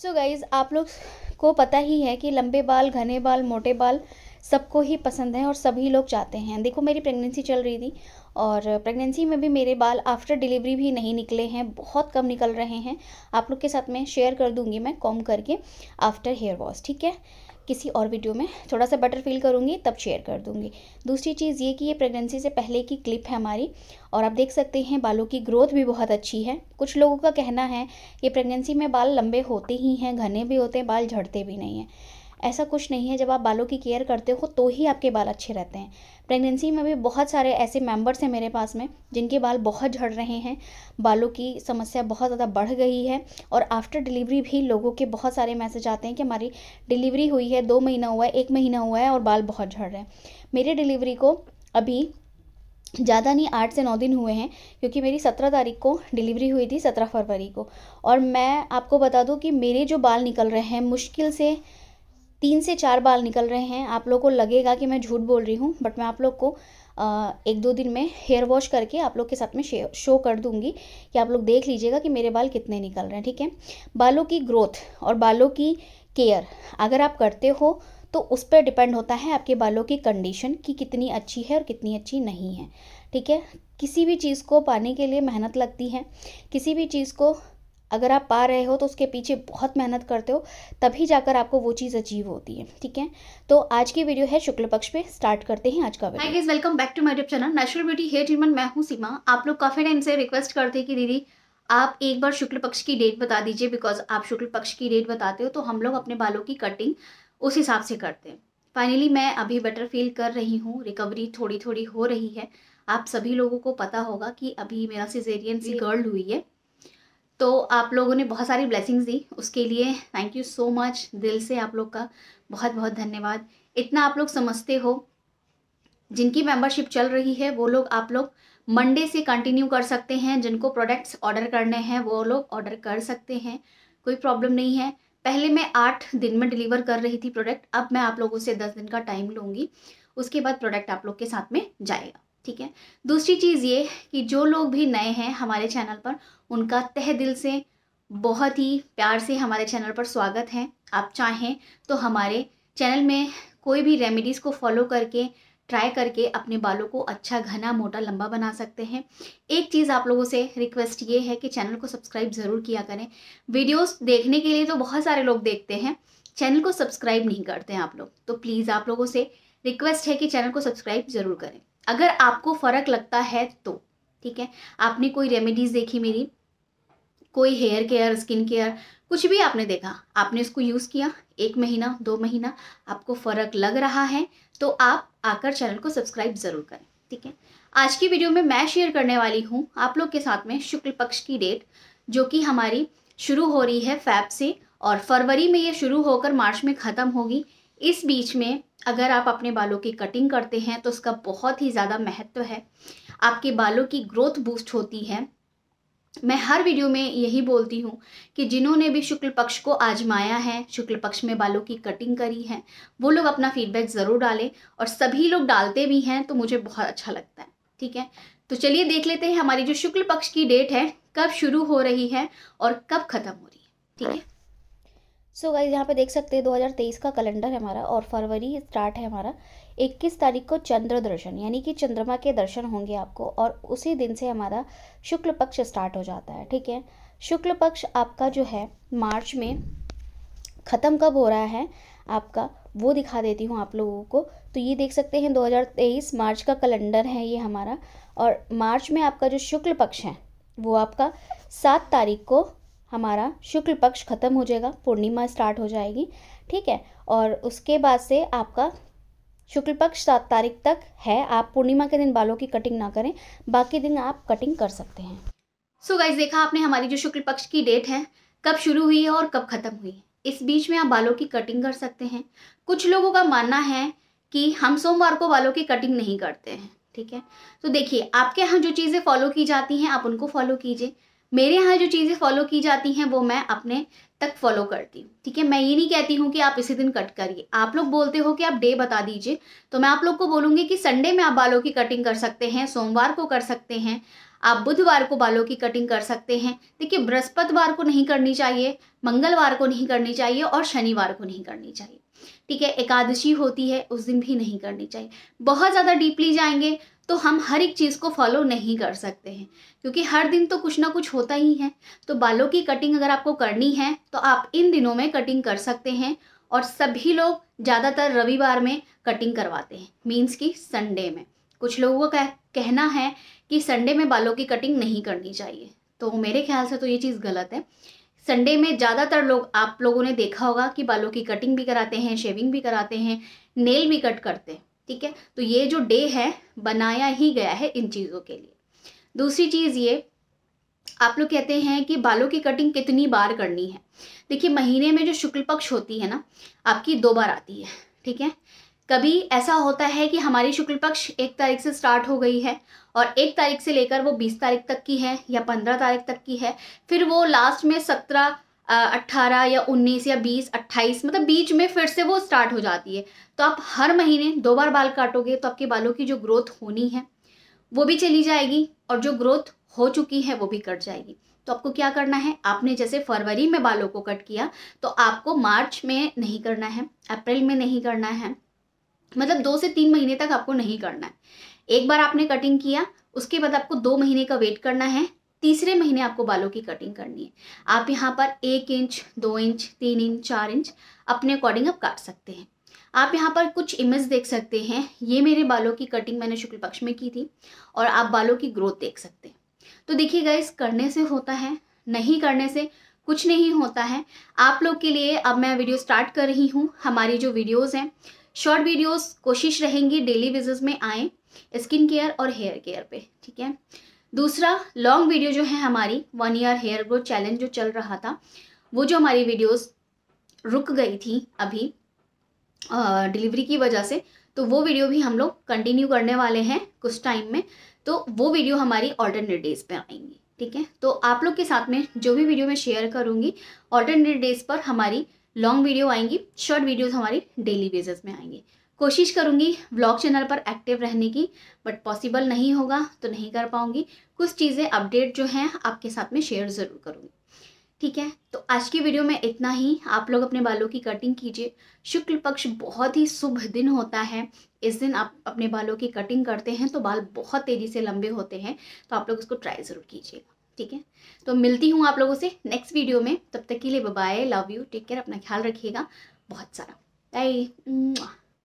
सो so guys आप लोग को पता ही है कि लंबे बाल घने बाल मोटे बाल सबको ही पसंद है और सभी लोग चाहते हैं देखो मेरी प्रेगनेंसी चल रही थी और प्रेगनेंसी में भी मेरे बाल आफ्टर डिलीवरी भी नहीं निकले हैं बहुत कम निकल रहे हैं आप लोग के साथ मैं शेयर कर दूंगी मैं कॉम करके आफ्टर हेयर वॉश ठीक है किसी और वीडियो में थोड़ा सा बेटर फील करूँगी तब शेयर कर दूँगी दूसरी चीज़ ये कि ये प्रेगनेंसी से पहले की क्लिप है हमारी और आप देख सकते हैं बालों की ग्रोथ भी बहुत अच्छी है कुछ लोगों का कहना है कि प्रेगनेंसी में बाल लंबे होते ही हैं घने भी होते हैं बाल झड़ते भी नहीं हैं ऐसा कुछ नहीं है जब आप बालों की केयर करते हो तो ही आपके बाल अच्छे रहते हैं प्रेगनेंसी में भी बहुत सारे ऐसे मेंबर्स हैं मेरे पास में जिनके बाल बहुत झड़ रहे हैं बालों की समस्या बहुत ज़्यादा बढ़ गई है और आफ्टर डिलीवरी भी लोगों के बहुत सारे मैसेज आते हैं कि हमारी डिलीवरी हुई है दो महीना हुआ है एक महीना हुआ है और बाल बहुत झड़ रहे हैं मेरे डिलीवरी को अभी ज़्यादा नहीं आठ से नौ दिन हुए हैं क्योंकि मेरी सत्रह तारीख को डिलीवरी हुई थी सत्रह फरवरी को और मैं आपको बता दूं कि मेरे जो बाल निकल रहे हैं मुश्किल से तीन से चार बाल निकल रहे हैं आप लोग को लगेगा कि मैं झूठ बोल रही हूँ बट मैं आप लोग को एक दो दिन में हेयर वॉश करके आप लोग के साथ में शो कर दूंगी कि आप लोग देख लीजिएगा कि मेरे बाल कितने निकल रहे हैं ठीक है बालों की ग्रोथ और बालों की केयर अगर आप करते हो तो उस पर डिपेंड होता है आपके बालों की कंडीशन कि कितनी अच्छी है और कितनी अच्छी नहीं है ठीक है किसी भी चीज़ को पाने के लिए मेहनत लगती है किसी भी चीज़ को अगर आप पा रहे हो तो उसके पीछे बहुत मेहनत करते हो तभी जाकर आपको वो चीज़ अचीव होती है ठीक है तो आज की वीडियो है शुक्ल पक्ष पे स्टार्ट करते हैं आज का video welcome back to my channel natural beauty hair treatment मैं हूँ सीमा आप लोग काफ़ी टाइम से रिक्वेस्ट करते हैं कि दीदी आप एक बार शुक्ल पक्ष की डेट बता दीजिए बिकॉज आप शुक्ल पक्ष की डेट बताते हो तो हम लोग अपने बालों की कटिंग उस हिसाब से करते हैं फाइनली मैं अभी बेटर फील कर रही हूँ रिकवरी थोड़ी थोड़ी हो रही है आप सभी लोगों को पता होगा कि अभी मेरा सिजेरियन सी गर्ल हुई है तो आप लोगों ने बहुत सारी ब्लेसिंग्स दी उसके लिए थैंक यू सो मच दिल से आप लोग का बहुत बहुत धन्यवाद इतना आप लोग समझते हो जिनकी मेंबरशिप चल रही है वो लोग आप लोग मंडे से कंटिन्यू कर सकते हैं जिनको प्रोडक्ट्स ऑर्डर करने हैं वो लोग ऑर्डर कर सकते हैं कोई प्रॉब्लम नहीं है पहले मैं आठ दिन में डिलीवर कर रही थी प्रोडक्ट अब मैं आप लोगों से दस दिन का टाइम लूँगी उसके बाद प्रोडक्ट आप लोग के साथ में जाएगा ठीक है दूसरी चीज़ ये कि जो लोग भी नए हैं हमारे चैनल पर उनका तह दिल से बहुत ही प्यार से हमारे चैनल पर स्वागत है आप चाहें तो हमारे चैनल में कोई भी रेमेडीज़ को फॉलो करके ट्राई करके अपने बालों को अच्छा घना मोटा लंबा बना सकते हैं एक चीज़ आप लोगों से रिक्वेस्ट ये है कि चैनल को सब्सक्राइब ज़रूर किया करें वीडियोस देखने के लिए तो बहुत सारे लोग देखते हैं चैनल को सब्सक्राइब नहीं करते हैं आप लोग तो प्लीज़ आप लोगों से रिक्वेस्ट है कि चैनल को सब्सक्राइब ज़रूर करें अगर आपको फ़र्क लगता है तो ठीक है आपने कोई रेमेडीज़ देखी मेरी कोई हेयर केयर स्किन केयर कुछ भी आपने देखा आपने इसको यूज़ किया एक महीना दो महीना आपको फ़र्क लग रहा है तो आप आकर चैनल को सब्सक्राइब ज़रूर करें ठीक है आज की वीडियो में मैं शेयर करने वाली हूँ आप लोग के साथ में शुक्ल पक्ष की डेट जो कि हमारी शुरू हो रही है फैब से और फरवरी में ये शुरू होकर मार्च में ख़त्म होगी इस बीच में अगर आप अपने बालों की कटिंग करते हैं तो उसका बहुत ही ज़्यादा महत्व है आपके बालों की ग्रोथ बूस्ट होती है मैं हर वीडियो में यही बोलती हूँ कि जिन्होंने भी शुक्ल पक्ष को आजमाया है शुक्ल पक्ष में बालों की कटिंग करी है वो लोग अपना फीडबैक ज़रूर डालें और सभी लोग डालते भी हैं तो मुझे बहुत अच्छा लगता है ठीक है तो चलिए देख लेते हैं हमारी जो शुक्ल पक्ष की डेट है कब शुरू हो रही है और कब ख़त्म हो रही है ठीक है सो so गाइज यहाँ पे देख सकते हैं 2023 का कैलेंडर है हमारा और फरवरी स्टार्ट है हमारा 21 तारीख को चंद्र दर्शन यानी कि चंद्रमा के दर्शन होंगे आपको और उसी दिन से हमारा शुक्ल पक्ष स्टार्ट हो जाता है ठीक है शुक्ल पक्ष आपका जो है मार्च में ख़त्म कब हो रहा है आपका वो दिखा देती हूँ आप लोगों को तो ये देख सकते हैं 2023 मार्च का कैलेंडर है ये हमारा और मार्च में आपका जो शुक्ल पक्ष है वो आपका सात तारीख को हमारा शुक्ल पक्ष ख़त्म हो जाएगा पूर्णिमा स्टार्ट हो जाएगी ठीक है और उसके बाद से आपका शुक्ल पक्ष सात तारीख तक है आप पूर्णिमा के दिन बालों की कटिंग ना करें बाकी दिन आप कटिंग कर सकते हैं सो so गाइज देखा आपने हमारी जो शुक्ल पक्ष की डेट है कब शुरू हुई है और कब ख़त्म हुई है इस बीच में आप बालों की कटिंग कर सकते हैं कुछ लोगों का मानना है कि हम सोमवार को बालों की कटिंग नहीं करते हैं ठीक है तो देखिए आपके यहाँ जो चीज़ें फॉलो की जाती हैं आप उनको फॉलो कीजिए मेरे यहाँ जो चीज़ें फॉलो की जाती हैं वो मैं अपने तक फॉलो करती हूँ ठीक है मैं ये नहीं कहती हूँ कि आप इसी दिन कट करिए आप लोग बोलते हो कि आप डे बता दीजिए तो मैं आप लोग को बोलूँगी कि संडे में आप बालों की कटिंग कर सकते हैं सोमवार को कर सकते हैं आप बुधवार को बालों की कटिंग कर सकते हैं देखिए बृहस्पतिवार को नहीं करनी चाहिए मंगलवार को नहीं करनी चाहिए और शनिवार को नहीं करनी चाहिए ठीक है एकादशी होती है उस दिन भी नहीं करनी चाहिए बहुत ज़्यादा डीपली जाएंगे तो हम हर एक चीज़ को फॉलो नहीं कर सकते हैं क्योंकि हर दिन तो कुछ ना कुछ होता ही है तो बालों की कटिंग अगर आपको करनी है तो आप इन दिनों में कटिंग कर सकते हैं और सभी लोग ज़्यादातर रविवार में कटिंग करवाते हैं मीन्स कि संडे में कुछ लोगों का कहना है कि संडे में बालों की कटिंग नहीं करनी चाहिए तो मेरे ख्याल से तो ये चीज़ गलत है संडे में ज़्यादातर लोग आप लोगों ने देखा होगा कि बालों की कटिंग भी कराते हैं शेविंग भी कराते हैं नेल भी कट करते हैं ठीक है तो ये जो डे है बनाया ही गया है इन चीज़ों के लिए दूसरी चीज़ ये आप लोग कहते हैं कि बालों की कटिंग कितनी बार करनी है देखिए महीने में जो शुक्ल पक्ष होती है ना आपकी दो बार आती है ठीक है कभी ऐसा होता है कि हमारी शुक्ल पक्ष एक तारीख से स्टार्ट हो गई है और एक तारीख से लेकर वो बीस तारीख तक की है या पंद्रह तारीख तक की है फिर वो लास्ट में सत्रह अट्ठारह या उन्नीस या बीस अट्ठाईस मतलब बीच में फिर से वो स्टार्ट हो जाती है तो आप हर महीने दो बार बाल काटोगे तो आपके बालों की जो ग्रोथ होनी है वो भी चली जाएगी और जो ग्रोथ हो चुकी है वो भी कट जाएगी तो आपको क्या करना है आपने जैसे फरवरी में बालों को कट किया तो आपको मार्च में नहीं करना है अप्रैल में नहीं करना है मतलब दो से तीन महीने तक आपको नहीं करना है एक बार आपने कटिंग किया उसके बाद आपको दो महीने का वेट करना है तीसरे महीने आपको बालों की कटिंग करनी है आप यहाँ पर एक इंच दो इंच तीन इंच चार इंच अपने अकॉर्डिंग आप काट सकते हैं आप यहाँ पर कुछ इमेज देख सकते हैं ये मेरे बालों की कटिंग मैंने शुक्ल पक्ष में की थी और आप बालों की ग्रोथ देख सकते हैं तो देखिए गाइस करने से होता है नहीं करने से कुछ नहीं होता है आप लोग के लिए अब मैं वीडियो स्टार्ट कर रही हूँ हमारी जो वीडियोज़ हैं शॉर्ट वीडियोस कोशिश रहेंगी डेली बेसिस में आए स्किन केयर और हेयर केयर पे ठीक है दूसरा लॉन्ग वीडियो जो है हमारी one year hair growth challenge जो चल रहा था वो जो हमारी वीडियोस रुक गई थी अभी डिलीवरी की वजह से तो वो वीडियो भी हम लोग कंटिन्यू करने वाले हैं कुछ टाइम में तो वो वीडियो हमारी ऑल्टरनेट डेज पर आएंगी ठीक है तो आप लोग के साथ में जो भी वीडियो मैं शेयर करूंगी ऑल्टरनेट डेज पर हमारी लॉन्ग वीडियो आएंगी शॉर्ट वीडियोस हमारी डेली बेसिस में आएंगी कोशिश करूँगी ब्लॉग चैनल पर एक्टिव रहने की बट पॉसिबल नहीं होगा तो नहीं कर पाऊंगी कुछ चीज़ें अपडेट जो हैं आपके साथ में शेयर ज़रूर करूँगी ठीक है तो आज की वीडियो में इतना ही आप लोग अपने बालों की कटिंग कीजिए शुक्ल पक्ष बहुत ही शुभ दिन होता है इस दिन आप अपने बालों की कटिंग करते हैं तो बाल बहुत तेज़ी से लंबे होते हैं तो आप लोग उसको ट्राई ज़रूर कीजिएगा ठीक है तो मिलती हूँ आप लोगों से नेक्स्ट वीडियो में तब तक के लिए bye love you take care अपना ख्याल रखिएगा बहुत सारा बाय